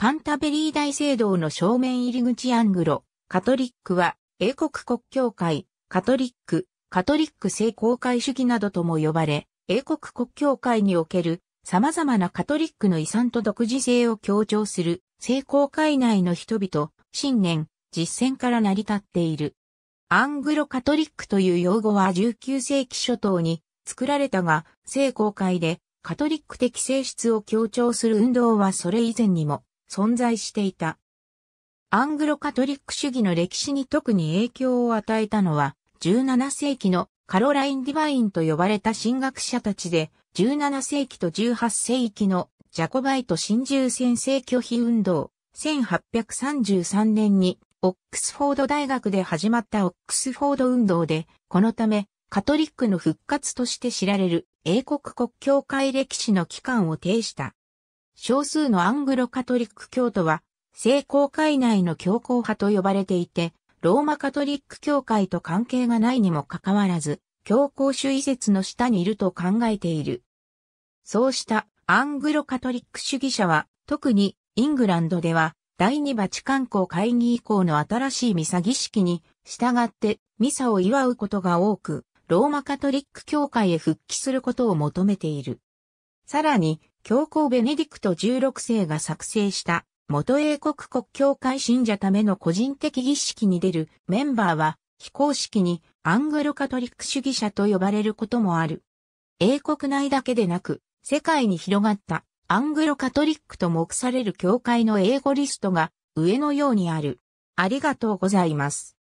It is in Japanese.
カンタベリー大聖堂の正面入り口アングロ、カトリックは、英国国教会、カトリック、カトリック聖公会主義などとも呼ばれ、英国国教会における様々なカトリックの遺産と独自性を強調する性公界内の人々、信念、実践から成り立っている。アングロカトリックという用語は19世紀初頭に作られたが、聖公会でカトリック的性質を強調する運動はそれ以前にも存在していた。アングロカトリック主義の歴史に特に影響を与えたのは、17世紀のカロライン・ディバインと呼ばれた神学者たちで、17世紀と18世紀のジャコバイト新獣先生拒否運動、1833年にオックスフォード大学で始まったオックスフォード運動で、このためカトリックの復活として知られる英国国教会歴史の期間を呈した。少数のアングロカトリック教徒は、聖公会内の教皇派と呼ばれていて、ローマカトリック教会と関係がないにもかかわらず、教皇主義説の下にいると考えている。そうしたアングロカトリック主義者は、特にイングランドでは、第二バチカン公会議以降の新しいミサ儀式に従ってミサを祝うことが多く、ローマカトリック教会へ復帰することを求めている。さらに、教皇ベネディクト16世が作成した元英国国教会信者ための個人的儀式に出るメンバーは非公式にアングロカトリック主義者と呼ばれることもある。英国内だけでなく世界に広がったアングロカトリックと目される教会の英語リストが上のようにある。ありがとうございます。